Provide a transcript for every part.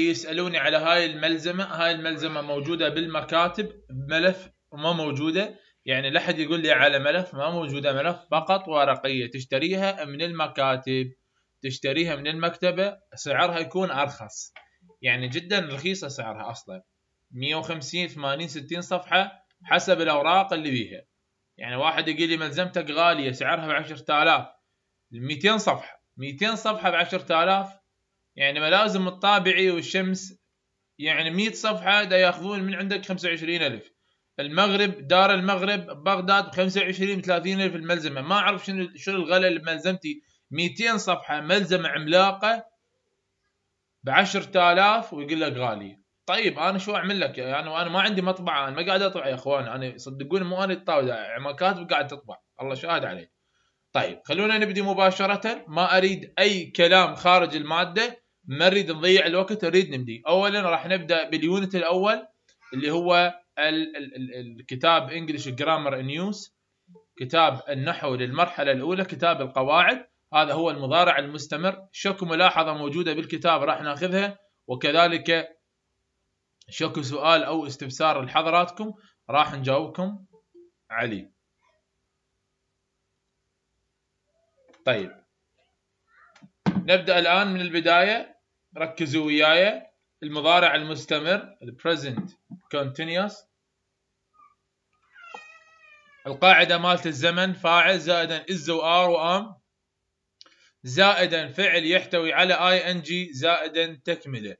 يسالوني على هاي الملزمه هاي الملزمه موجوده بالمكاتب بملف وما موجوده يعني لا حد يقول لي على ملف ما موجوده ملف فقط ورقيه تشتريها من المكاتب تشتريها من المكتبه سعرها يكون ارخص يعني جدا رخيصه سعرها اصلا 150 80 60 صفحه حسب الاوراق اللي بيها يعني واحد يقول لي ملزمتك غاليه سعرها ب 10000 200 صفحه 200 صفحه ب 10000 يعني ملازم الطابعي والشمس يعني 100 صفحة دا ياخذون من عندك 25000 المغرب دار المغرب بغداد ب 25 30000 الملزمة ما أعرف شنو شنو الغلا اللي ملزمتي 200 صفحة ملزمة عملاقة ب 10000 ويقول لك غالي طيب انا شو اعمل لك يعني انا ما عندي مطبعه انا ما قاعد اطبع يا اخوان انا صدقوني مو انا الطاوله مكاتب قاعد تطبع الله شاهد علي طيب خلونا نبدي مباشره ما اريد اي كلام خارج الماده ما نريد نضيع الوقت نريد نبدي اولا راح نبدا باليونت الاول اللي هو ال ال ال الكتاب انجلش جرامر نيوز كتاب النحو للمرحله الاولى كتاب القواعد هذا هو المضارع المستمر شكو ملاحظه موجوده بالكتاب راح ناخذها وكذلك شكو سؤال او استفسار لحضراتكم راح نجاوبكم عليه طيب نبدا الان من البدايه ركزوا وياي المضارع المستمر present continuous القاعدة مالت الزمن فاعل زائدا is وار وام زائدا فعل يحتوي على ing زائدا تكملة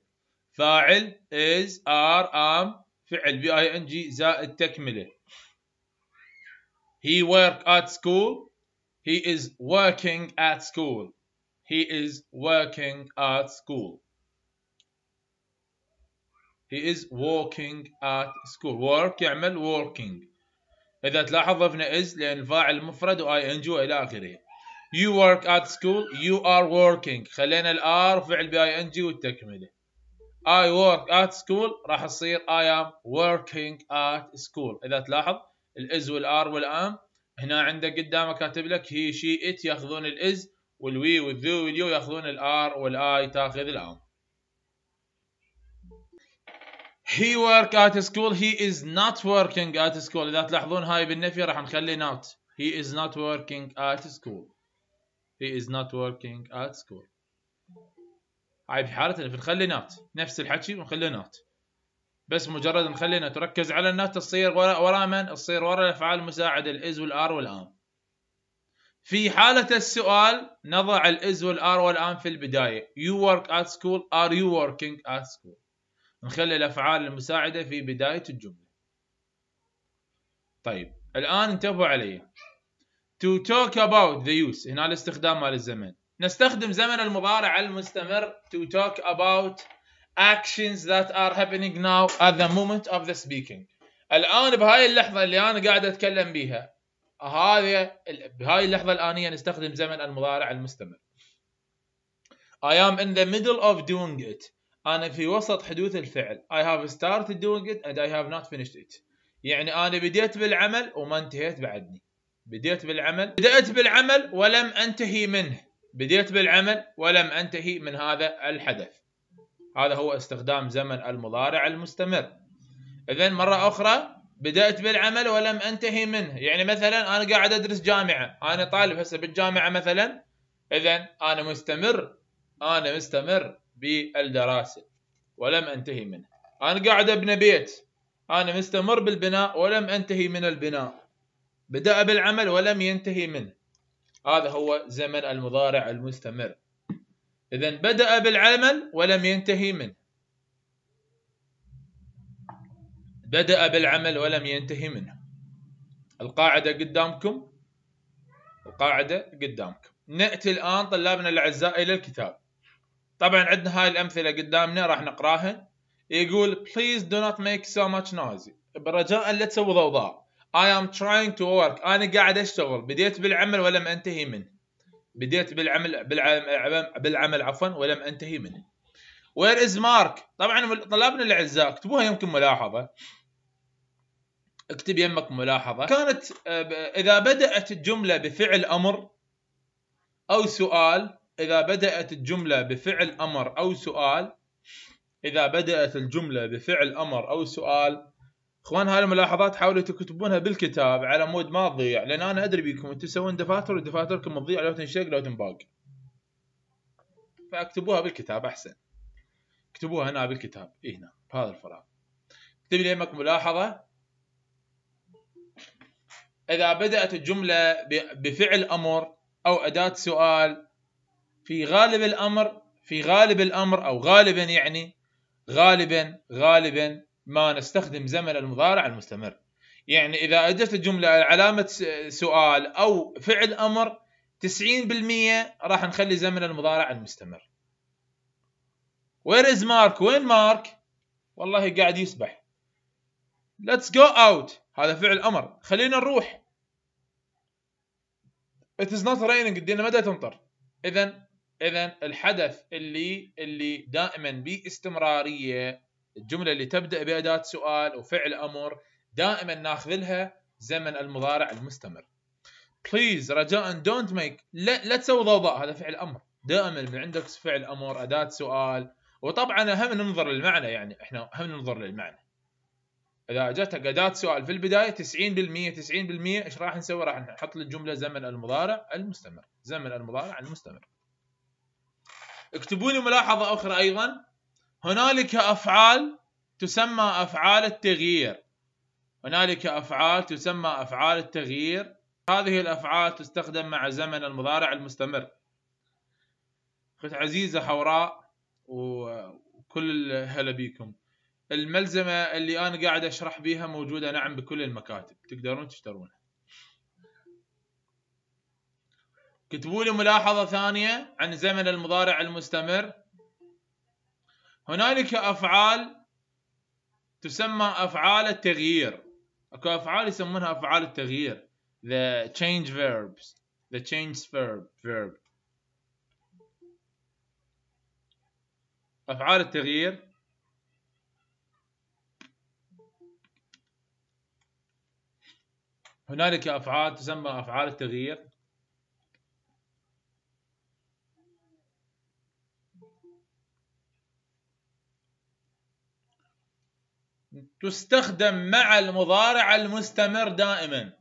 فاعل is are am فعل ing زائد تكملة he work at school he is working at school he is working at school he is working at school work يعمل working إذا تلاحظ ضفنا is لأن الفاعل مفرد و I N G وإلى آخره you work at school you are working خلينا الار فعل ب I N G والتكملة I work at school راح تصير I am working at school إذا تلاحظ الإز والآر والآم هنا عندك قدامه كاتب لك هي شي إت ياخذون الإز والوي والذو واليو ياخذون الآر والآي تاخذ الآم he work at school he is not working at school اذا تلاحظون هاي بالنفي راح نخلي not he is not working at school he is not working at school هاي بحالة النفي نخلي not نفس الحكي ونخلي not بس مجرد نخلينا تركز على النوت تصير ورا ورا من تصير ورا الافعال المساعده الاز والار والام في حالة السؤال نضع الاز والار والام في البداية you work at school are you working at school نخلي الأفعال المساعدة في بداية الجملة طيب الآن انتبهوا علي to talk about the use هنا الاستخدام مال الزمن نستخدم زمن المضارع المستمر to talk about actions that are happening now at the moment of the speaking الآن بهاي اللحظة اللي أنا قاعد أتكلم بيها هذه بهاي اللحظة الآنية نستخدم زمن المضارع المستمر I am in the middle of doing it انا في وسط حدوث الفعل I have started doing it and I have not finished it يعني انا بديت بالعمل وما انتهيت بعدني بديت بالعمل بدأت بالعمل ولم انتهي منه بديت بالعمل ولم انتهي من هذا الحدث هذا هو استخدام زمن المضارع المستمر اذا مرة اخرى بدأت بالعمل ولم انتهي منه يعني مثلا انا قاعد ادرس جامعة انا طالب هسه بالجامعة مثلا اذا انا مستمر انا مستمر بالدراسة ولم أنتهي منها أنا قاعد أبنى بيت أنا مستمر بالبناء ولم أنتهي من البناء بدأ بالعمل ولم ينتهي منه هذا هو زمن المضارع المستمر إذا بدأ بالعمل ولم ينتهي منه بدأ بالعمل ولم ينتهي منه القاعدة قدامكم القاعدة قدامكم نأتي الآن طلابنا الأعزاء إلى الكتاب طبعا عندنا هاي الامثله قدامنا راح نقراها يقول please do not make so much noise برجاء لا تسوي ضوضاء I am trying to work انا قاعد اشتغل بديت بالعمل ولم انتهي منه بديت بالعمل بالعمل بالعمل عفوا ولم انتهي منه وير از مارك طبعا طلابنا الاعزاء اكتبوها يمكن ملاحظه اكتب يمك ملاحظه كانت آه، اذا بدات الجمله بفعل امر او سؤال إذا بدأت الجملة بفعل أمر أو سؤال إذا بدأت الجملة بفعل أمر أو سؤال اخوان هاي الملاحظات حاولوا تكتبونها بالكتاب على مود ما تضيع لان انا ادري بيكم انتم تسوون دفاتر ودفاتركم تضيع لو تنشق لو تنباق فاكتبوها بالكتاب احسن اكتبوها هنا بالكتاب إيه هنا بهذا الفراغ اكتب لي يمك ملاحظه اذا بدات الجمله بفعل امر او اداه سؤال في غالب الأمر في غالب الأمر أو غالبا يعني غالبا غالبا ما نستخدم زمن المضارع المستمر يعني إذا أدت الجملة علامة سؤال أو فعل أمر 90% راح نخلي زمن المضارع المستمر وير از مارك وين مارك والله قاعد يسبح ليتس جو اوت هذا فعل امر خلينا نروح it is not raining الدنيا ما تمطر اذا اذا الحدث اللي اللي دائما باستمراريه الجمله اللي تبدا باداه سؤال وفعل امر دائما ناخذ لها زمن المضارع المستمر بليز رجاء دونت ميك لا لا تسوي ضوضاء هذا فعل امر دائما من عندك فعل امر اداه سؤال وطبعا اهم ننظر للمعنى يعني احنا اهم ننظر للمعنى اذا اجتك اداه سؤال في البدايه 90% 90% ايش راح نسوي؟ راح نحط للجمله زمن المضارع المستمر زمن المضارع المستمر اكتبوا لي ملاحظة أخرى أيضا هنالك أفعال تسمى أفعال التغيير هنالك أفعال تسمى أفعال التغيير هذه الأفعال تستخدم مع زمن المضارع المستمر أخت عزيزة حوراء وكل هلا بيكم الملزمة اللي أنا قاعد أشرح بيها موجودة نعم بكل المكاتب تقدرون تشترونها كتبوا لي ملاحظة ثانية عن زمن المضارع المستمر هنالك أفعال تسمى أفعال التغيير أكو أفعال يسمونها أفعال التغيير the change verbs the change verb verb أفعال التغيير هنالك أفعال تسمى أفعال التغيير تستخدم مع المضارع المستمر دائما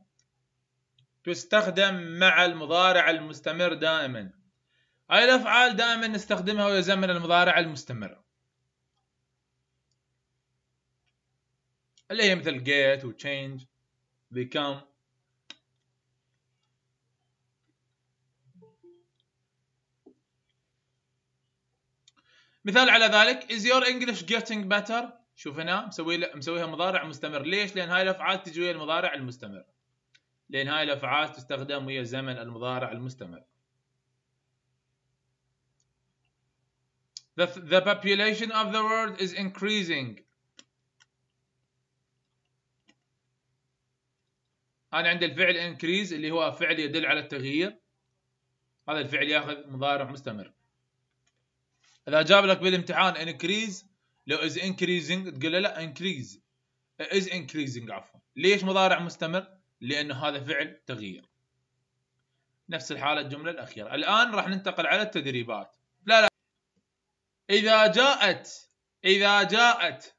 تستخدم مع المضارع المستمر دائما هاي الافعال دائما نستخدمها ويا زمن المضارع المستمر اللي هي مثل get و change become مثال على ذلك is your English getting better شوف هنا مسوي ل... مسويها مضارع مستمر ليش لان هاي الافعال تجي ويا المضارع المستمر لان هاي الافعال تستخدم ويا زمن المضارع المستمر The, the population of the world is increasing. أنا عندي الفعل increase اللي هو فعل يدل على التغيير. هذا الفعل ياخذ مضارع مستمر. إذا جاب لك بالامتحان increase لو از انكريزنج تقول له لا انكريز از انكريزنج عفوا ليش مضارع مستمر لانه هذا فعل تغيير نفس الحاله الجمله الاخيره الان راح ننتقل على التدريبات لا لا اذا جاءت اذا جاءت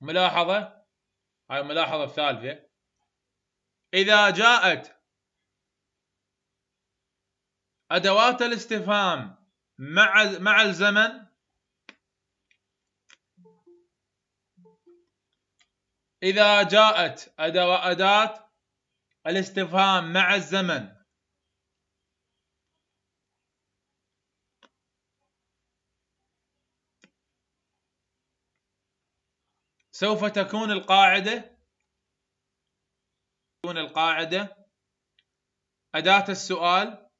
ملاحظه هاي ملاحظه الثالثه اذا جاءت ادوات الاستفهام مع مع الزمن اذا جاءت اداه الاستفهام مع الزمن سوف تكون القاعدة تكون القاعدة أداة السؤال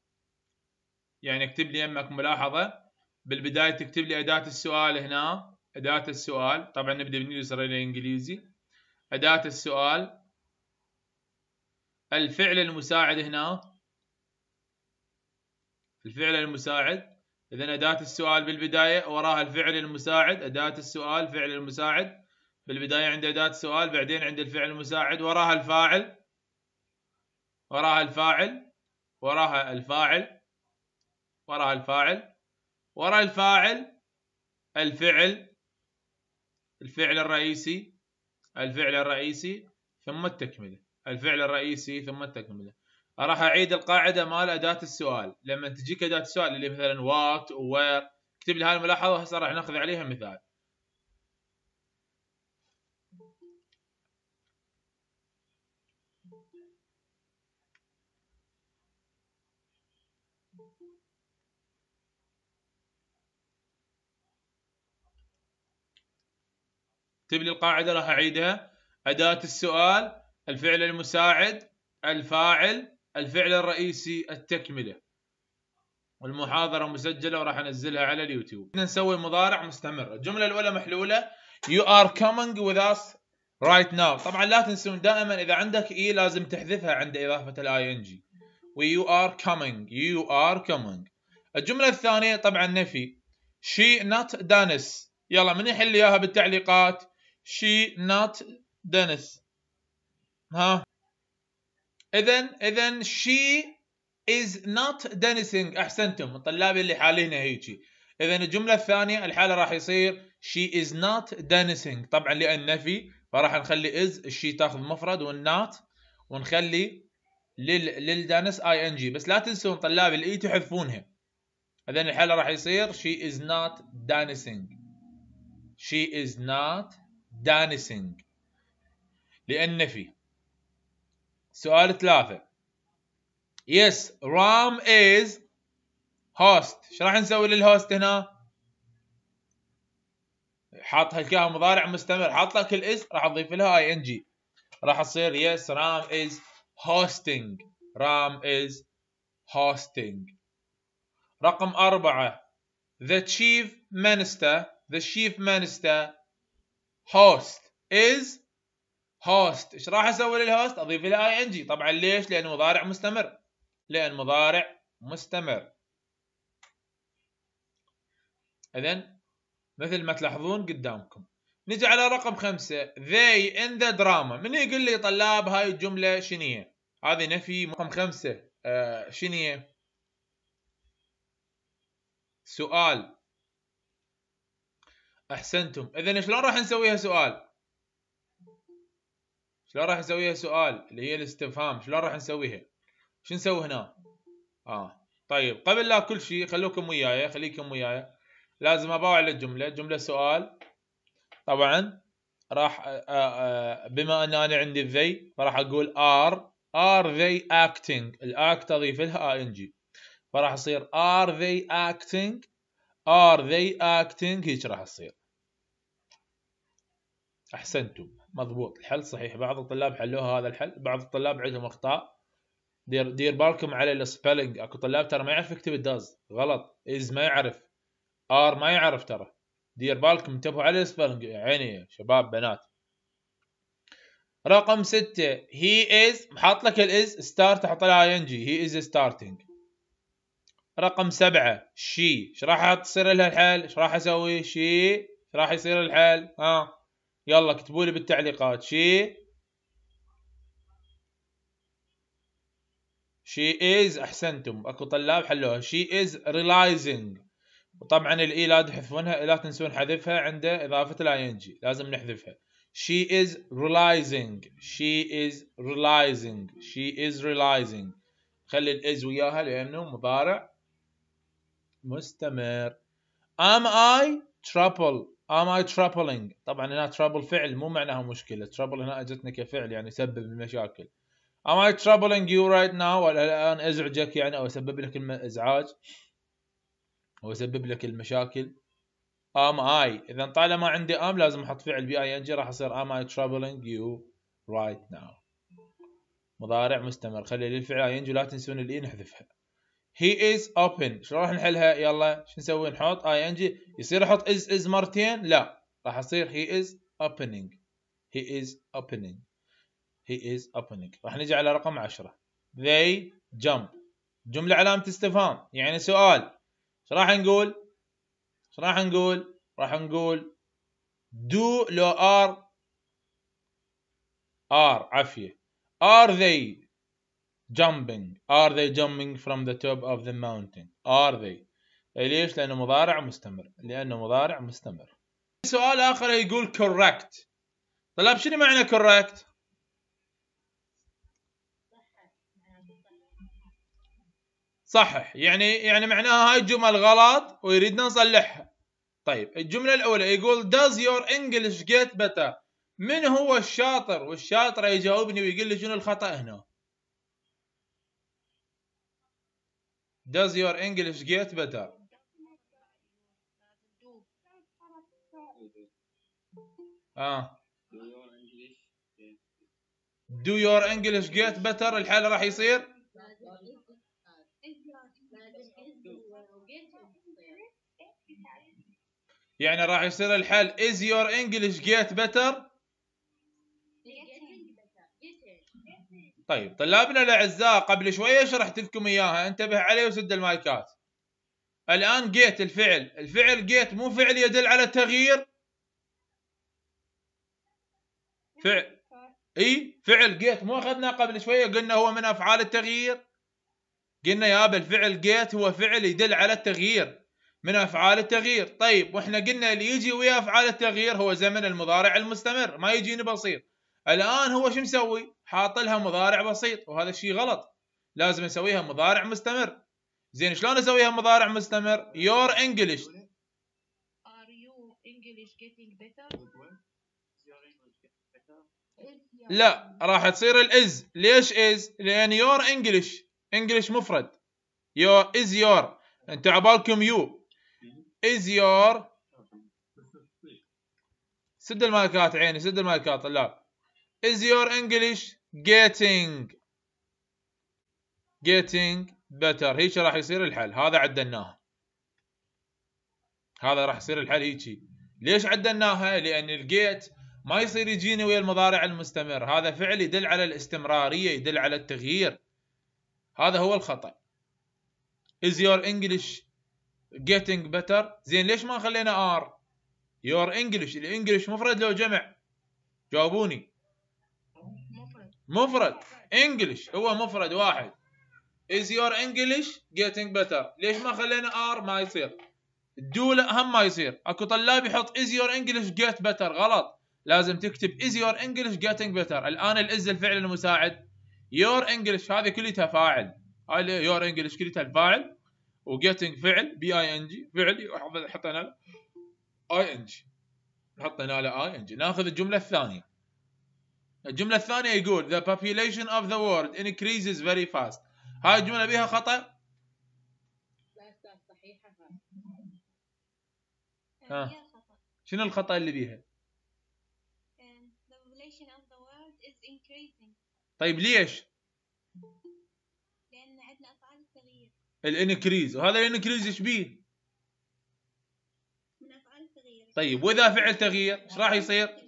يعني اكتب لي يمك ملاحظه بالبدايه تكتب لي اداه السؤال هنا اداه السؤال طبعا نبدا من الاسرائيلي الانجليزي اداه السؤال الفعل المساعد هنا الفعل المساعد اذا اداه السؤال بالبدايه وراها الفعل المساعد اداه السؤال فعل المساعد بالبدايه عند اداه السؤال بعدين عند الفعل المساعد وراها الفاعل وراها الفاعل وراها الفاعل وراء الفاعل وراء الفاعل الفعل الفعل الرئيسي الفعل الرئيسي ثم التكملة الفعل الرئيسي ثم التكملة راح أعيد القاعدة مال أداة السؤال لما تجيك أداة السؤال اللي مثلا وات وير اكتب لي هاي الملاحظة وهسه راح ناخذ عليها مثال اكتب لي القاعدة راح أعيدها أداة السؤال الفعل المساعد الفاعل الفعل الرئيسي التكملة المحاضرة مسجلة وراح أنزلها على اليوتيوب نسوي مضارع مستمر الجملة الأولى محلولة You are coming with us right now طبعا لا تنسون دائما إذا عندك إي e لازم تحذفها عند إضافة الاي ان جي You are coming You are coming الجملة الثانية طبعا نفي She not Dennis يلا من يحل إياها بالتعليقات she not Dennis ها اذا اذا she is not dancing احسنتم الطلاب اللي حالينا هيجي اذا الجمله الثانيه الحاله راح يصير she is not dancing طبعا لان نفي فراح نخلي is الشي تاخذ مفرد والnot ونخلي لل للدانس اي ان جي بس لا تنسون طلاب الاي تحذفونها اذا الحاله راح يصير she is not dancing she is not دانسينج في سؤال ثلاثة يس رام از هوست ايش راح نسوي للهوست هنا؟ حاط هالكاها مضارع مستمر حاط لك الاس راح اضيف لها اي ان جي راح تصير يس رام از هوستنج رام از هوستنج رقم أربعة the chief minister the chief minister هوست از هوست ايش راح اسوي للهوست اضيف له اي ان جي طبعا ليش لان مضارع مستمر لان مضارع مستمر اذا مثل ما تلاحظون قدامكم نجي على رقم خمسة they in the drama من يقول لي طلاب هاي الجملة شنية هذه نفي رقم خمسة آه شنية سؤال احسنتم اذا شلون راح نسويها سؤال شلون راح نسويها سؤال اللي هي الاستفهام شلون راح نسويها شو نسوي هنا اه طيب قبل لا كل شيء خلوكم وياي خليكم وياي لازم اباوع للجمله جمله سؤال طبعا راح آه، آه، بما ان انا عندي ذي فراح اقول ار ار ذي اكتنج الاكت اضيف لها ان جي فراح يصير ار ذي اكتنج ار ذي اكتنج هيك راح تصير أحسنتم مضبوط الحل صحيح بعض الطلاب حلوها هذا الحل بعض الطلاب عندهم أخطاء دير دير بالكم على السبيلنج اكو طلاب ترى ما يعرف يكتب الداز غلط از ما يعرف ار ما يعرف ترى دير بالكم انتبهوا على السبيلنج عيني شباب بنات رقم ستة هي از حاط لك الاز ستارت حط لها اي ان جي هي از ستارتنج رقم سبعة شي ايش راح تصير لها الحل ايش راح اسوي شي ايش راح يصير الحل ها يلا اكتبوا لي بالتعليقات شي شي از احسنتم اكو طلاب حلوها شي از ريلايزنج وطبعا الاي e لا تحذفونها لا تنسون حذفها عند اضافه الاي ان جي لازم نحذفها شي از ريلايزنج شي از ريلايزنج شي از ريلايزنج خلي الاز وياها لانه مضارع مستمر. Am I trouble? ام اي ترابلينج طبعا هنا ترابل فعل مو معناها مشكله ترابل هنا اجتنا كفعل يعني سبب المشاكل ام اي ترابلينج يو رايت ناو الان ازعجك يعني او اسبب لك الازعاج او اسبب لك المشاكل ام اي اذا طالما عندي ام لازم احط فعل بي اي ان جي راح يصير ام اي ترابلينج يو رايت ناو مضارع مستمر خلي للفعل اي ان جي لا تنسون الاي نحذفها هي از open شو راح نحلها يلا شو نسوي نحط اي ان جي يصير احط از از مرتين لا راح اصير هي از opening he is opening he is opening راح نجي على رقم 10 they jump جملة علامة استفهام يعني سؤال ايش راح نقول؟ ايش راح نقول؟ راح نقول do لو ار ار عافيه ار they jumping are they jumping from the top of the mountain are they ليش لانه مضارع مستمر لانه مضارع مستمر سؤال اخر يقول correct طلاب طيب، شنو معنى correct صحح يعني يعني معناها هاي الجمل غلط ويريدنا نصلحها طيب الجملة الأولى يقول does your English get better من هو الشاطر والشاطر يجاوبني ويقول لي شنو الخطأ هنا Does your English get better? آه. Do your English get better الحل راح يصير يعني راح يصير الحل is your English get better طيب طلابنا الاعزاء قبل شويه شرحت لكم اياها انتبه عليه وسد المايكات الان جيت الفعل الفعل جيت مو فعل يدل على التغيير فعل اي فعل جيت مو اخذنا قبل شويه قلنا هو من افعال التغيير قلنا يابا الفعل جيت هو فعل يدل على التغيير من افعال التغيير طيب واحنا قلنا اللي يجي ويا افعال التغيير هو زمن المضارع المستمر ما يجيني بسيط الان هو شو مسوي؟ حاط لها مضارع بسيط وهذا الشيء غلط لازم نسويها مضارع مستمر زين شلون اسويها مضارع مستمر؟ يور انجلش لا راح تصير الاز ليش از؟ لان يور انجلش انجلش مفرد يور از يور انتوا عبالكم يو از يور سد المايكات عيني سد المايكات لا is your English getting getting better هيك راح يصير الحل هذا عدلناها هذا راح يصير الحل هيجي ليش عدلناها لان الجيت ما يصير يجينا ويا المضارع المستمر هذا فعل يدل على الاستمراريه يدل على التغيير هذا هو الخطا is your English getting better زين ليش ما خلينا ار your English الانجلش مفرد لو جمع جاوبوني مفرد انجلش هو مفرد واحد از يور انجلش جيتنج بيتر ليش ما خلينا ار ما يصير الدو لا هم ما يصير اكو طلاب يحط از يور انجلش جيت بيتر غلط لازم تكتب از يور انجلش جيتنج بيتر الان الاز الفعل المساعد يور انجلش هذه كلها فاعل هاي يور انجلش كلها الفاعل و getting فعل بي اي ان جي فعل حطينا له اي ان جي حطينا له اي ان جي ناخذ الجمله الثانيه الجمله الثانيه يقول the population of the world increases very fast هاي الجمله بها خطا ها شنو الخطا اللي بيها طيب ليش لان عندنا افعال التغيير الانكريز وهذا الانكريز ايش بيه من افعال التغيير طيب واذا فعل تغيير ايش راح يصير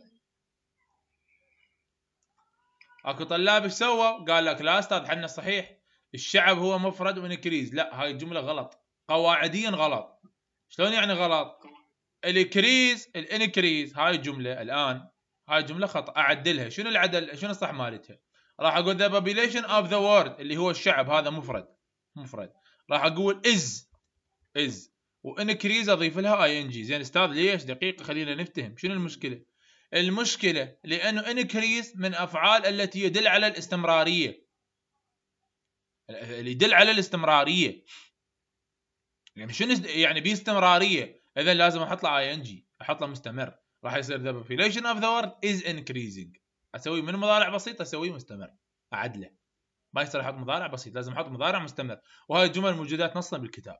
اكو طلاب ايش سوى؟ قال لك لا استاذ حنا صحيح الشعب هو مفرد ونكريز لا هاي الجمله غلط قواعديا غلط شلون يعني غلط؟ الكريز الانكريز هاي الجمله الان هاي الجمله خطا اعدلها شنو العدل شنو الصح مالتها؟ راح اقول ذا population اوف ذا world اللي هو الشعب هذا مفرد مفرد راح اقول از از وانكريز اضيف لها اي ان جي زين استاذ ليش دقيقه خلينا نفتهم شنو المشكله المشكلة لأنه increase من أفعال التي يدل على الاستمرارية اللي يدل على الاستمرارية يعني شنو يعني باستمرارية استمرارية إذا لازم أحط له اي ان جي أحط له مستمر راح يصير the population of the world is increasing أسوي من مضارع بسيط أسوي مستمر أعدله ما يصير أحط مضارع بسيط لازم أحط مضارع مستمر وهذه الجمل موجودات نصا بالكتاب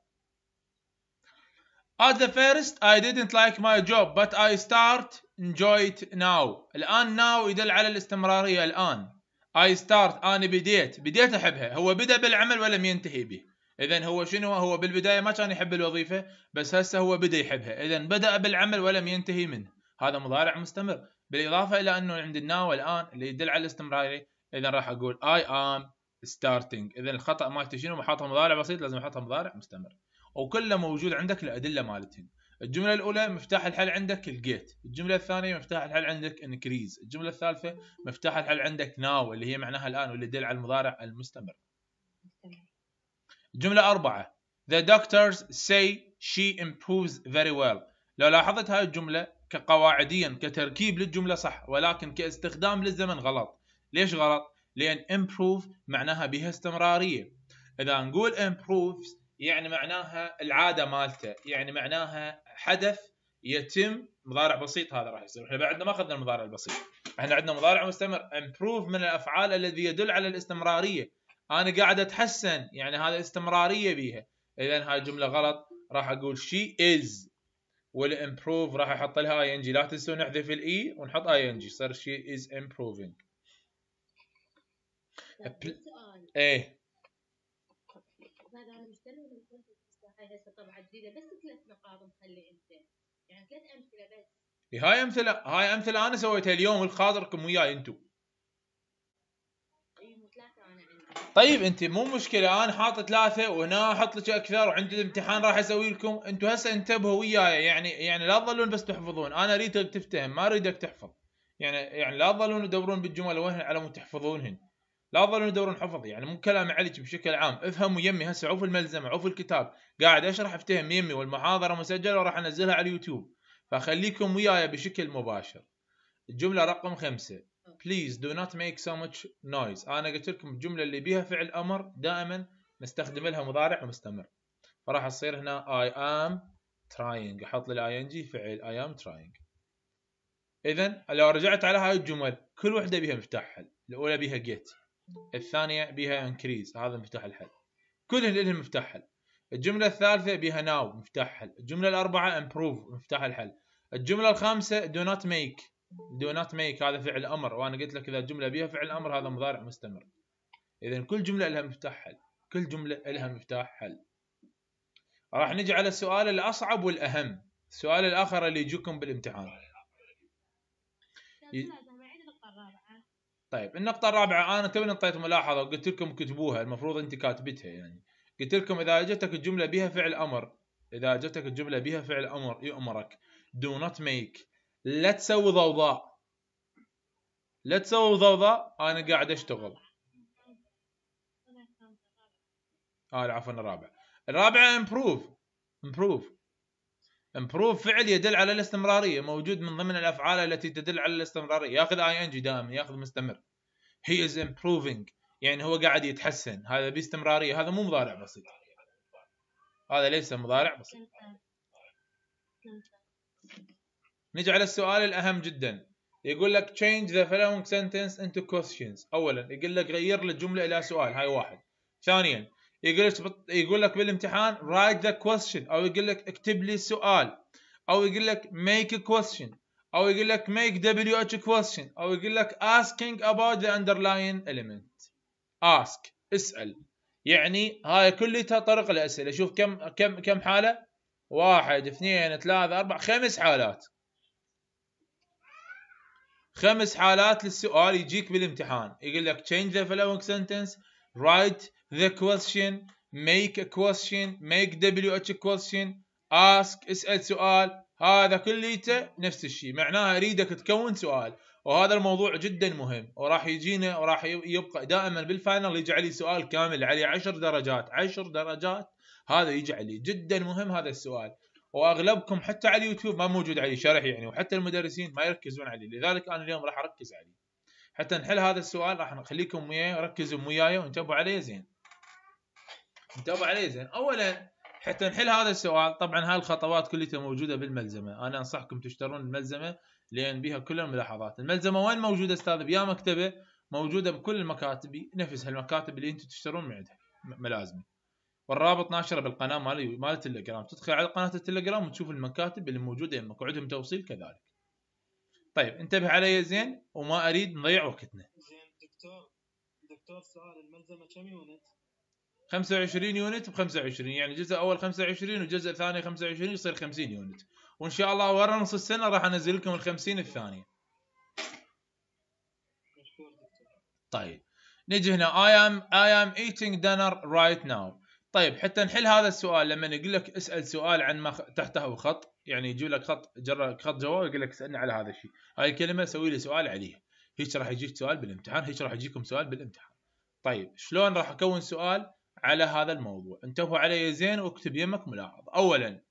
At the first I didn't like my job but I start enjoyed now الان now يدل على الاستمراريه الان I start انا بديت بديت احبها هو بدا بالعمل ولم ينتهي به اذا هو شنو هو بالبدايه ما كان يحب الوظيفه بس هسه هو بدا يحبها اذا بدا بالعمل ولم ينتهي منه هذا مضارع مستمر بالاضافه الى انه عند الناو الان اللي يدل على الاستمراريه اذا راح اقول I am starting اذا الخطا مالتي شنو محطها مضارع بسيط لازم احطها مضارع مستمر وكله موجود عندك الادله مالتهم الجملة الأولى مفتاح الحل عندك الجيت، الجملة الثانية مفتاح الحل عندك انكريز، الجملة الثالثة مفتاح الحل عندك ناو اللي هي معناها الآن واللي تدل على المضارع المستمر. جملة أربعة The doctors say she improves very well. لو لاحظت هاي الجملة كقواعديا كتركيب للجملة صح ولكن كاستخدام للزمن غلط. ليش غلط؟ لأن improve معناها بها استمرارية. إذا نقول improves يعني معناها العاده مالته يعني معناها حدث يتم مضارع بسيط هذا راح يصير احنا بعدنا ما اخذنا المضارع البسيط احنا عندنا مضارع مستمر امبروف من الافعال الذي يدل على الاستمراريه انا قاعد اتحسن يعني هذا استمراريه بيها اذا هاي الجمله غلط راح اقول شي از والامبروف راح احط لها اي ان جي لا تنسون نحذف الاي e ونحط اي ان جي يصير شي از امبروفينج ايه التلوي هاي هسه طبعه جديده بس ثلاث نقاط مخلي انت يعني ثلاث امثله بس هاي امثله هاي امثله انا سويتها اليوم لخاطركم وياي انتم طيب انت مو مشكله انا حاطه ثلاثه وهنا احط لك اكثر وعندي الامتحان راح اسوي لكم انتم هسه انتبهوا وياي يعني يعني لا تظلون بس تحفظون انا اريدك تفتهم ما اريدك تحفظ يعني يعني لا تظلون تدورون بالجمل وين على مود تحفظونهن لا تظلون تدورون حفظ يعني مو كلامي عليك بشكل عام افهموا يمي هسه عوف الملزمه عوف الكتاب قاعد اشرح افتهم يمي والمحاضره مسجله وراح انزلها على اليوتيوب فخليكم وياي بشكل مباشر الجمله رقم خمسة بليز دو نوت ميك سو ماتش نويز انا قلت لكم الجمله اللي بيها فعل امر دائما نستخدم لها مضارع ومستمر فراح تصير هنا اي ام تراينج احط الاي ان جي فعل اي ام تراينج اذا لو رجعت على هاي الجمل كل وحده بيها مفتاح حل الاولى بيها جيت الثانية بيها انكريز هذا مفتاح الحل كله لهم مفتاح حل الجملة الثالثة بيها ناو مفتاح حل الجملة الأربعة امبروف مفتاح الحل الجملة الخامسة دو نوت ميك دو نوت ميك هذا فعل أمر وأنا قلت لك إذا الجملة بيها فعل أمر هذا مضارع مستمر إذا كل جملة لها مفتاح حل كل جملة لها مفتاح حل راح نجي على السؤال الأصعب والأهم السؤال الآخر اللي يجيكم بالامتحان طيب النقطة الرابعة أنا توني أعطيت ملاحظة وقلت لكم كتبوها المفروض أنت كاتبتها يعني قلت لكم إذا جتك الجملة بها فعل أمر إذا جتك الجملة بها فعل أمر يؤمرك do not make لا تسوي ضوضاء لا تسوي ضوضاء أنا قاعد أشتغل آه عفوا الرابع الرابعة improve improve امبروف فعل يدل على الاستمراريه موجود من ضمن الافعال التي تدل على الاستمراريه ياخذ اي ان جي دائما ياخذ مستمر هي از امبروفينج يعني هو قاعد يتحسن هذا باستمراريه هذا مو مضارع بسيط هذا ليس مضارع بسيط نجي على السؤال الاهم جدا يقول لك change the following sentence into questions اولا يقول لك غير الجمله الى سؤال هاي واحد ثانيا يقول لك يقول لك بالامتحان write the question او يقول لك اكتب لي سؤال او يقول لك make a question او يقول لك make wh question او يقول لك asking about the underlying element ask اسال يعني هاي كلها طرق الاسئله شوف كم كم كم حاله واحد اثنين ثلاثة أربعة خمس حالات خمس حالات للسؤال يجيك بالامتحان يقول لك change the following sentence write the question make a question make wh question ask اسأل سؤال هذا كليته نفس الشيء معناها اريدك تكون سؤال وهذا الموضوع جدا مهم وراح يجينا وراح يبقى دائما بالفاينل يجي علي سؤال كامل عليه عشر درجات عشر درجات هذا يجي علي جدا مهم هذا السؤال واغلبكم حتى على اليوتيوب ما موجود عليه شرح يعني وحتى المدرسين ما يركزون عليه لذلك انا اليوم راح اركز عليه حتى نحل هذا السؤال راح نخليكم وياي ركزوا وياي وانتبهوا عليه زين انتبه طيب، علي زين اولا حتى نحل هذا السؤال طبعا هاي الخطوات كلها موجوده بالملزمه انا انصحكم تشترون الملزمه لان بها كل الملاحظات الملزمه وين موجوده استاذ بيا مكتبه موجوده بكل المكاتب نفس هالمكاتب اللي انتم تشترون من عندها ملازمه والرابط ناشره بالقناه مال مال التليجرام تدخل على قناه التليجرام وتشوف المكاتب اللي موجوده يمك وعندهم توصيل كذلك طيب انتبه علي زين وما اريد نضيع وقتنا زين دكتور دكتور سؤال الملزمه كم يونت 25 يونت ب 25 يعني جزء اول 25 وجزء ثاني 25 يصير 50 يونت وان شاء الله ورا نص السنه راح انزل لكم ال 50 الثانيه طيب نجي هنا I am I am eating dinner right now طيب حتى نحل هذا السؤال لما يقول لك اسال سؤال عن ما تحته خط يعني يجيب لك خط جرى خط جواب يقول لك اسالني على هذا الشيء هاي الكلمه سوي لي سؤال عليها هيك راح يجيك سؤال بالامتحان هيك راح يجيكم سؤال بالامتحان طيب شلون راح اكون سؤال على هذا الموضوع انتبهوا علي زين واكتب يمك ملاحظة أولا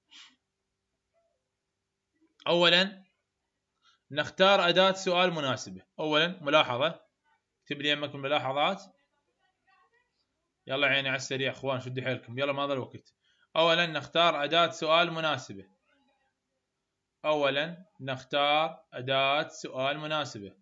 أولا نختار أداة سؤال مناسبة أولا ملاحظة اكتب لي يمك الملاحظات يلا عيني على السريع اخوان شدوا حيلكم يلا ما ضل وقت اولا نختار اداة سؤال مناسبة اولا نختار اداة سؤال مناسبة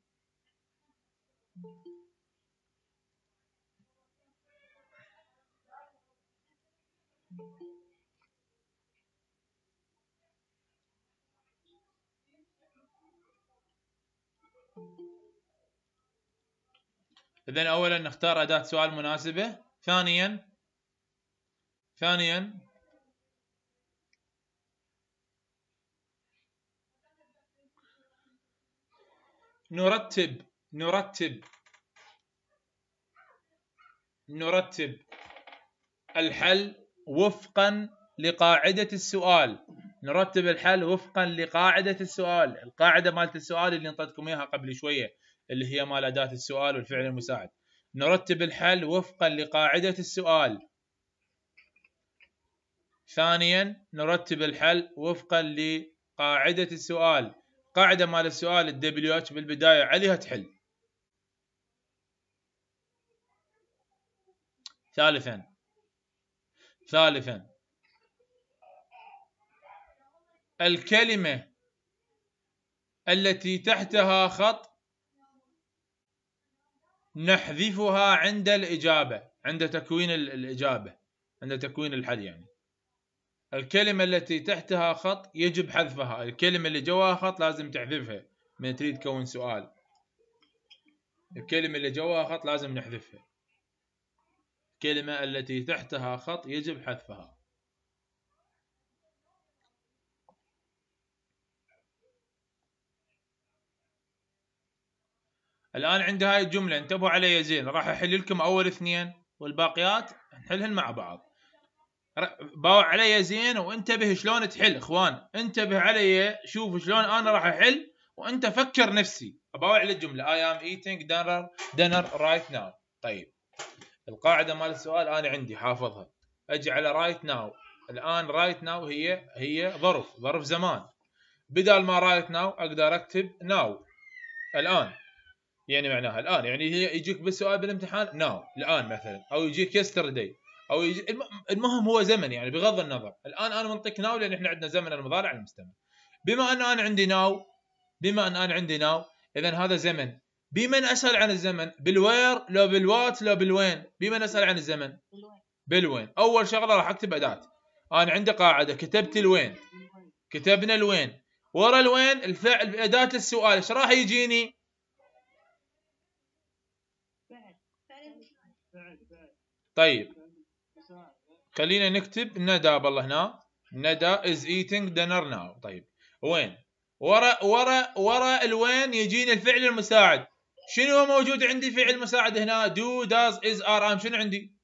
إذا أولا نختار أداة سؤال مناسبة ثانيا ثانيا نرتب نرتب نرتب الحل وفقا لقاعدة السؤال نرتب الحل وفقا لقاعدة السؤال القاعدة مالت السؤال اللي انطتكم اياها قبل شوية اللي هي مال أداة السؤال والفعل المساعد نرتب الحل وفقا لقاعدة السؤال ثانيا نرتب الحل وفقا لقاعدة السؤال قاعدة مال السؤال الدبليو اتش بالبداية عليها تحل ثالثا ثالثا الكلمة التي تحتها خط نحذفها عند الإجابة عند تكوين الإجابة عند تكوين الحل يعني الكلمة التي تحتها خط يجب حذفها الكلمة اللي جواها خط لازم تحذفها من تريد تكون سؤال الكلمة اللي جواها خط لازم نحذفها الكلمة التي تحتها خط يجب حذفها الآن عند هاي الجملة انتبهوا علي زين راح أحل لكم أول اثنين والباقيات نحلهن مع بعض باوع علي زين وانتبه شلون تحل اخوان انتبه علي شوف شلون انا راح احل وانت فكر نفسي باوع على الجمله I am eating dinner dinner right now طيب القاعده مال السؤال انا عندي حافظها اجي على رايت ناو الان رايت ناو هي هي ظرف ظرف زمان بدال ما رايت ناو اقدر اكتب ناو الان يعني معناها الان يعني هي يجيك بالسؤال بالامتحان ناو الان مثلا او يجيك يسترداي او يجي المهم هو زمن يعني بغض النظر الان انا منطق ناو لان احنا عندنا زمن المضارع المستمر بما ان انا عندي ناو بما ان انا عندي ناو اذا هذا زمن بمن اسال عن الزمن بالوير لو بالوات لو بالوين بمن اسال عن الزمن بالوين اول شغله راح اكتب اداه انا عندي قاعده كتبت الوين كتبنا الوين ورا الوين الفعل باداه السؤال ايش راح يجيني طيب خلينا نكتب ندى بالله هنا ندى از ايتينج دينر ناو طيب وين ورا ورا ورا الوين يجيني الفعل المساعد شنو موجود عندي فعل مساعد هنا دو داز از ار ام شنو عندي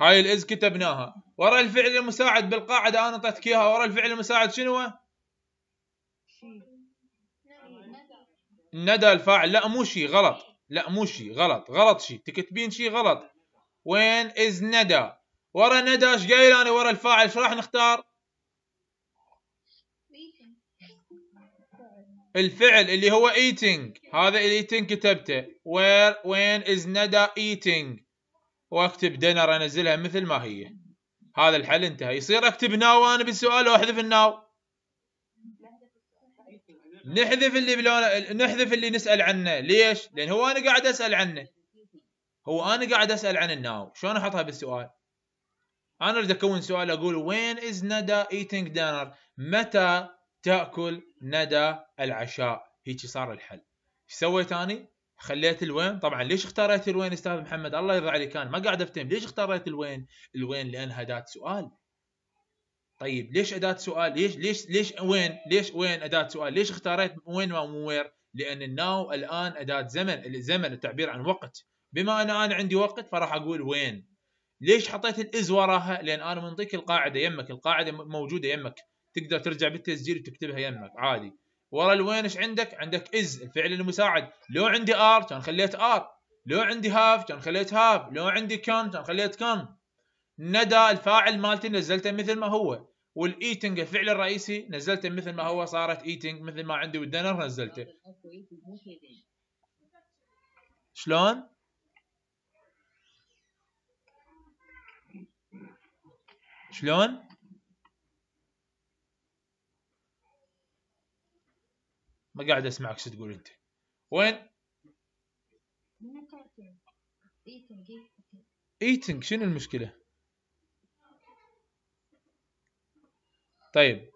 هاي الاز كتبناها ورا الفعل المساعد بالقاعده انا اعطيتك اياها ورا الفعل المساعد شنو ندى الفاعل لا مو شي غلط لا مو شي غلط غلط شي تكتبين شي غلط وين از ندى ورا ندى ايش قايل انا ورا الفاعل ايش راح نختار الفعل اللي هو eating هذا eating كتبته where when is ندى eating واكتب dinner انزلها مثل ما هي هذا الحل انتهى يصير اكتب ناو انا بالسؤال واحذف الناو نحذف اللي بلونه نحذف اللي نسال عنه ليش؟ لان هو انا قاعد اسال عنه هو انا قاعد اسال عن الناو شلون احطها بالسؤال؟ انا اريد اكون سؤال اقول وين از ندى ايتينج دينر؟ متى تاكل ندى العشاء هيك صار الحل ايش سويت اني خليت الوين طبعا ليش اختاريت الوين استاذ محمد الله يرضى عليك انا ما قاعد افتهم ليش اختاريت الوين الوين لانها اداه سؤال طيب ليش اداه سؤال ليش ليش ليش وين ليش وين اداه سؤال ليش اختاريت وين ما وير لان الناو الان اداه زمن الزمن التعبير عن وقت بما ان انا عندي وقت فراح اقول وين ليش حطيت الاز وراها لان انا منطيك القاعده يمك القاعده موجوده يمك تقدر ترجع بالتسجيل وتكتبها يمك عادي ورا الوين ايش عندك؟ عندك از الفعل المساعد لو عندي ار كان خليت ار لو عندي هاف كان خليت هاف لو عندي كان كان خليت كان ندى الفاعل مالتي نزلته مثل ما هو والايتنج الفعل الرئيسي نزلته مثل ما هو صارت ايتنج مثل ما عندي والدنر نزلته شلون؟ شلون؟ ما قاعد اسمعك شو تقول انت وين ايتنج شنو المشكله طيب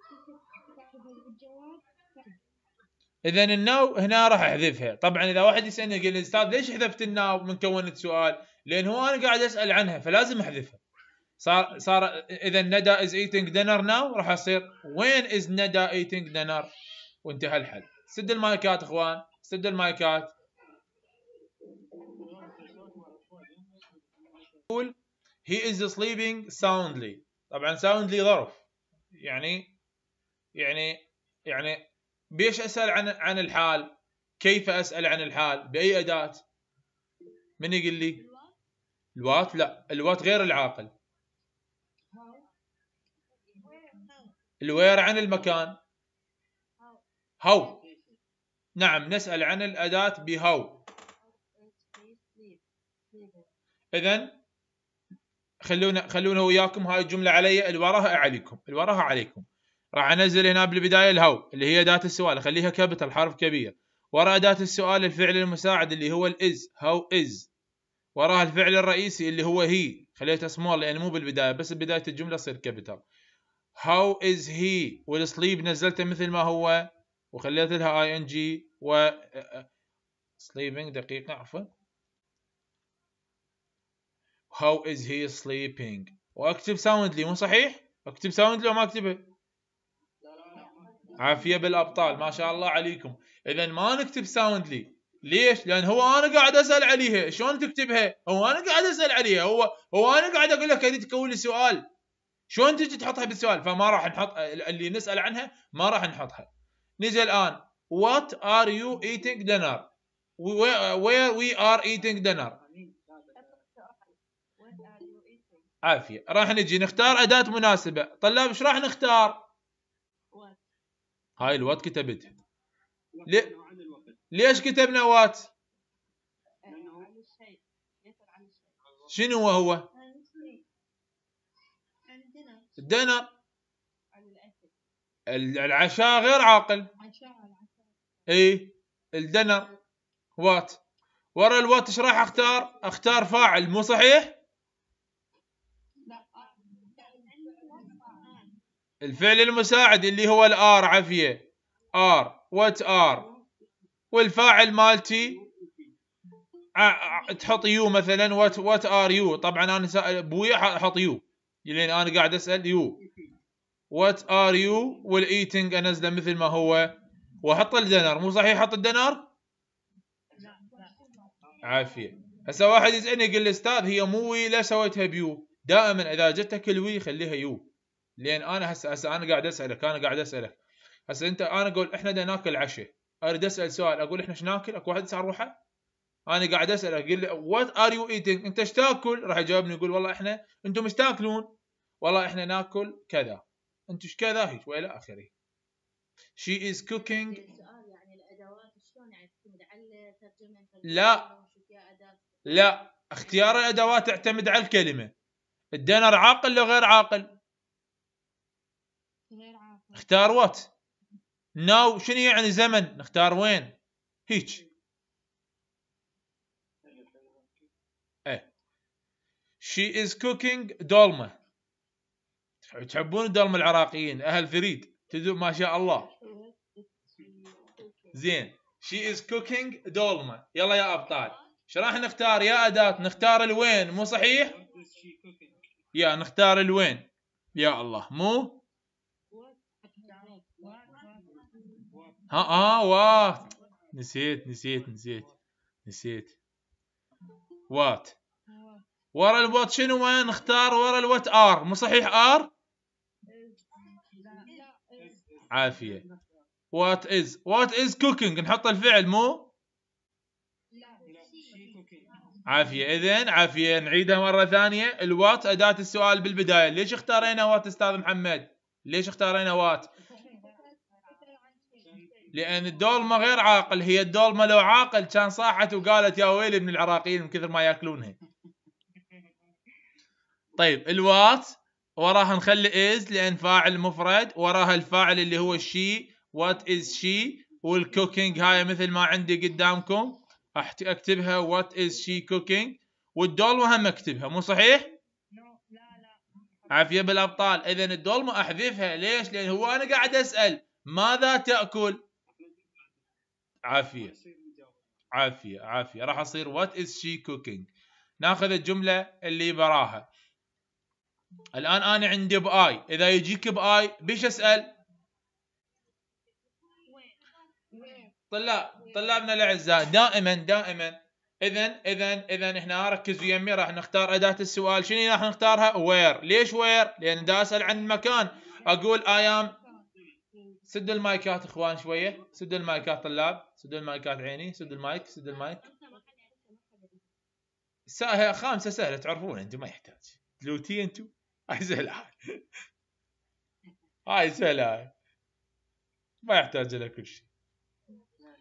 اذا الناو هنا راح احذفها طبعا اذا واحد يسالني يقول لي استاذ ليش حذفت الناو من كونه سؤال لان هو انا قاعد اسال عنها فلازم احذفها صار صار اذا ندى از ايتنج دينر ناو راح اصير وين از ندى ايتنج دينر وانتهى الحل سد المايكات اخوان سد المايكات قول he is sleeping soundly طبعا soundly ظرف يعني يعني يعني بيش اسال عن عن الحال كيف اسال عن الحال باي اداه من يقول لي الوات لا الوات غير العاقل الوير عن المكان هاو نعم نسأل عن الأداة بهو إذا خلونا خلونا وياكم هاي الجملة علي الوراها عليكم الوراها عليكم راح انزل هنا بالبدايه الهو اللي هي اداه السؤال اخليها كابيتال حرف كبير ورا اداه السؤال الفعل المساعد اللي هو الاز هاو از وراها الفعل الرئيسي اللي هو هي خليته سمول لان مو بالبدايه بس بدايه الجمله تصير كابيتال هاو از هي والسليب نزلته مثل ما هو وخليت لها اي ان جي و sleeping دقيقة عفوا how is he sleeping واكتب ساوندلي مو صحيح اكتب ساوندلي وما اكتبه عافية بالابطال ما شاء الله عليكم اذا ما نكتب ساوندلي ليش؟ لان هو انا قاعد اسال عليها، شلون تكتبها؟ هو انا قاعد اسال عليها، هو هو انا قاعد اقول لك هذه تكون لي سؤال. شلون تجي تحطها بالسؤال؟ فما راح نحط اللي نسال عنها ما راح نحطها. نجي الان What are you eating dinner? Where, where we are eating dinner. عافية راح نجي نختار أداة مناسبة طلاب ايش راح نختار هاي الوات كتبتها لي... ليش كتبنا وات شنو هو الدنر العشاء غير عاقل اي الدنر وات ورا الوات ايش راح اختار؟ اختار فاعل مو صحيح؟ الفعل المساعد اللي هو الار عفيه ار وات ار والفاعل مالتي تحط يو مثلا وات وات ار يو طبعا انا سأل ابوي احط يو لان انا قاعد اسال يو وات ار يو والايتنج انزله مثل ما هو واحط الدينار مو صحيح حط الدينار عافيه هسه واحد يسالني يقول لي استاذ هي مو وي ليش سويتها بيو دائما اذا جتك الوي خليها يو لان انا هسه هسه انا قاعد اسالك انا قاعد اسالك هسه انت انا اقول احنا بدنا ناكل عشاء اريد اسال سؤال اقول احنا ايش ناكل اكو واحد يسال روحه انا قاعد اساله اقول له وات ار يو ايتينج انت ايش تاكل راح يجاوبني يقول والله احنا انتم ايش تاكلون والله احنا ناكل كذا انتم ايش كذا هيك والى اخره she is cooking إيه، يعني يعني لا لا اختيار الادوات يعتمد على الكلمه الدينر عاقل لو غير عاقل غير عاقل اختار وات ناو شنو يعني زمن نختار وين هيك ايه she is cooking دولمه تحبون الدولمه العراقيين اهل فريد تدوب ما شاء الله زين شي از كوكينج دولمه يلا يا ابطال ايش راح نختار يا اداه نختار الوين مو صحيح يا نختار الوين يا الله مو ها اه وات نسيت نسيت نسيت نسيت وات ورا الوات شنو وين نختار ورا الوات ار مو صحيح ار عافيه وات از وات از كوكينج نحط الفعل مو عافيه اذا عافيه نعيدها مره ثانيه الوات اداه السؤال بالبدايه ليش اختارينا وات استاذ محمد ليش اختارينا وات لان الدولمه غير عاقل هي الدولمه لو عاقل كان صاحت وقالت يا ويلي من العراقيين من كثر ما ياكلونها طيب الوات وراها نخلي is لان فاعل مفرد وراها الفاعل اللي هو الشي وات از شي والكوكينج هاي مثل ما عندي قدامكم اكتبها وات از شي كوكينج والدولمة هم اكتبها مو صحيح؟ لا لا عافية بالابطال اذا الدولمة احذفها ليش؟ لان هو انا قاعد اسال ماذا تاكل؟ عافية عافية عافية راح اصير وات از شي كوكينج ناخذ الجملة اللي براها الآن أنا عندي بآي إذا يجيك بآي بيش أسأل طلاب طلابنا الأعزاء دائما دائما إذا إذا إذا إحنا ركزوا يمي راح نختار أداة السؤال شنو راح نختارها وير ليش وير لأن دا أسأل عن مكان أقول اي ام سدوا المايكات إخوان شوية سدوا المايكات طلاب سدوا المايكات عيني سدوا المايك سدوا المايك خامسة سهلة تعرفون أنتم ما يحتاج لوتي أنتم هاي سهلة هاي هاي سهلة هاي ما يحتاج لها كل شيء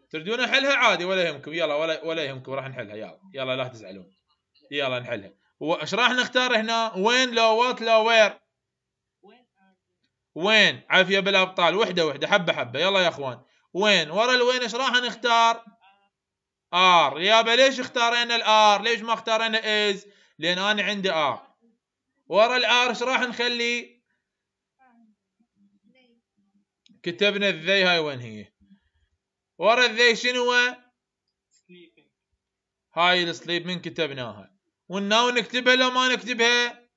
تريدون نحلها عادي ولا يهمكم يلا ولا ولا يهمكم راح نحلها يلا يلا لا تزعلون يلا نحلها وايش راح نختار هنا وين لو وات لو وير وين عافية بالابطال وحدة وحدة حبة حبة يلا يا اخوان وين ورا الوين ايش راح نختار ار يابا ليش اختارينا الار ليش ما اختارينا از لان انا عندي ار ورا ايش راح نخلي كتبنا الذي هاي وين هي ورا الذي شنو هاي السليب من كتبناها والناو نكتبها لو ما نكتبها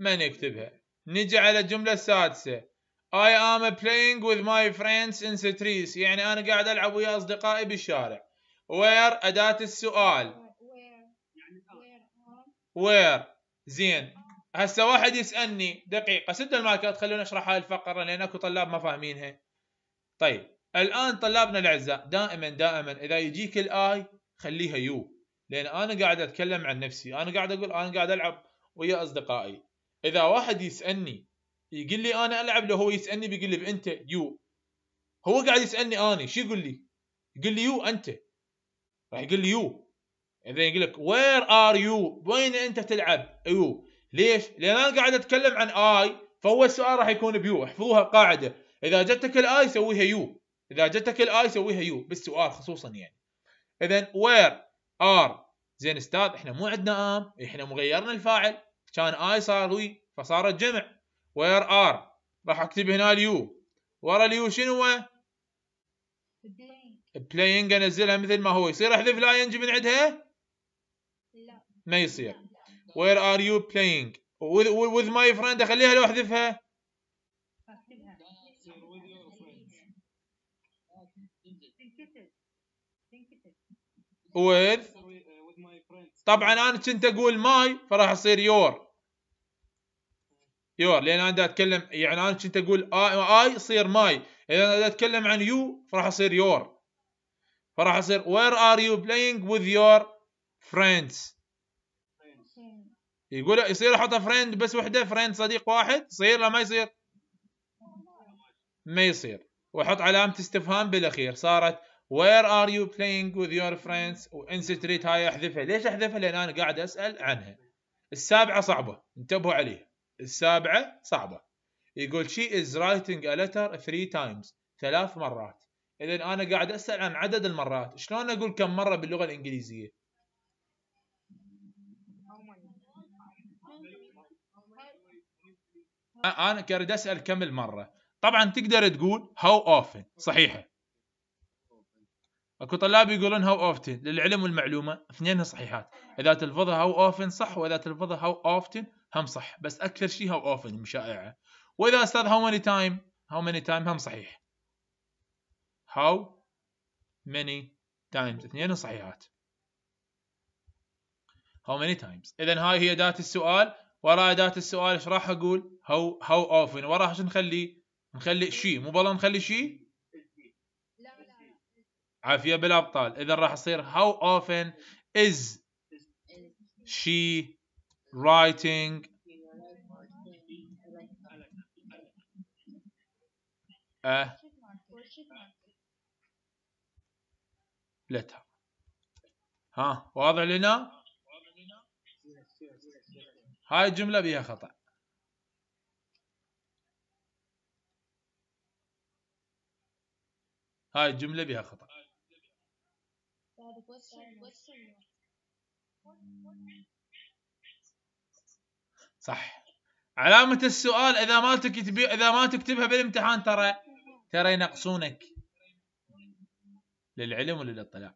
ما نكتبها نجي على الجملة السادسة I am playing with my friends in the trees. يعني أنا قاعد ألعب ويا أصدقائي بالشارع where أداة السؤال وير زين هسه واحد يسالني دقيقه سد المايكات خلونا نشرح هاي الفقره لان اكو طلاب ما فاهمينها طيب الان طلابنا الاعزاء دائما دائما اذا يجيك الاي خليها يو لان انا قاعد اتكلم عن نفسي انا قاعد اقول انا قاعد العب ويا اصدقائي اذا واحد يسالني يقول لي انا العب لو هو يسالني بيقول لي انت يو هو قاعد يسالني انا شو يقول لي يقول لي يو انت راح يقول لي يو اذا يقول لك وير ار يو وين انت تلعب يو أيوه. ليش لان انا قاعد اتكلم عن اي فاول سؤال راح يكون بيو احفظوها قاعده اذا جتك الاي سويها يو اذا جتك الاي سويها يو بالسؤال خصوصا يعني اذا وير ار زين استاذ احنا مو عندنا ام احنا مغيرنا الفاعل كان اي صار وي فصارت جمع وير ار راح اكتب هنا اليو ورا اليو شنو بلاينج انزلها مثل ما هو يصير احذف لاينج من عندها ما يصير وير ار يو بلاينج وذ ماي فريند اخليها لو احذفها وذ طبعا انا كنت اقول ماي فراح اصير يور يور لان انا اتكلم يعني انا كنت اقول اي يصير ماي اذا انا اتكلم عن يو فراح اصير يور فراح اصير where are you playing with your friends يقول يصير احط فريند بس وحده فريند صديق واحد يصير لا ما يصير ما يصير واحط علامه استفهام بالاخير صارت وير ار يو بلاينج وذ يور فريندز friends ستريت هاي احذفها ليش احذفها لان انا قاعد اسال عنها السابعه صعبه انتبهوا عليها السابعه صعبه يقول شي از رايتنج ا لتر 3 تايمز ثلاث مرات اذا انا قاعد اسال عن عدد المرات شلون اقول كم مره باللغه الانجليزيه انا قاعد اسال كم مره طبعا تقدر تقول هاو اوفن صحيحه اكو طلاب يقولون هاو اوفتن للعلم والمعلومه اثنينها صحيحات اذا تلفظها هاو اوفن صح واذا تلفظها هاو اوفتن هم صح بس اكثر شيء هاو اوفن شائعه واذا استاذ هاو ماني تايم هاو ماني تايم هم صحيح هاو ماني تايمز اثنينها صحيحات هاو ماني تايمز اذا هاي هي ذات السؤال وراء ذات السؤال ايش راح اقول هاو هاو اوفن يعني وراح اش نخلي نخلي شي مو بالله نخلي شي عافيه بالابطال اذا راح يصير هاو اوفن از شي writing اه لتر ها واضح لنا هاي الجمله بها خطأ هاي الجملة بها خطأ صح علامة السؤال إذا ما تكتبي إذا ما تكتبها بالامتحان ترى ترى ينقصونك للعلم وللاطلاع